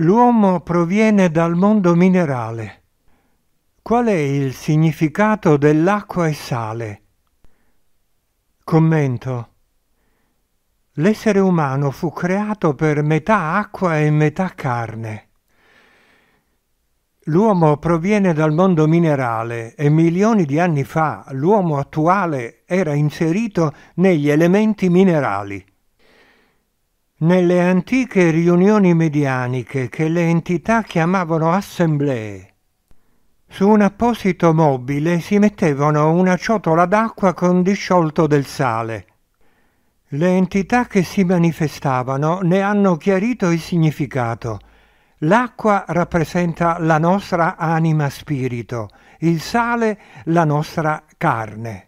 L'uomo proviene dal mondo minerale. Qual è il significato dell'acqua e sale? Commento. L'essere umano fu creato per metà acqua e metà carne. L'uomo proviene dal mondo minerale e milioni di anni fa l'uomo attuale era inserito negli elementi minerali nelle antiche riunioni medianiche che le entità chiamavano assemblee. Su un apposito mobile si mettevano una ciotola d'acqua con disciolto del sale. Le entità che si manifestavano ne hanno chiarito il significato. L'acqua rappresenta la nostra anima spirito, il sale la nostra carne.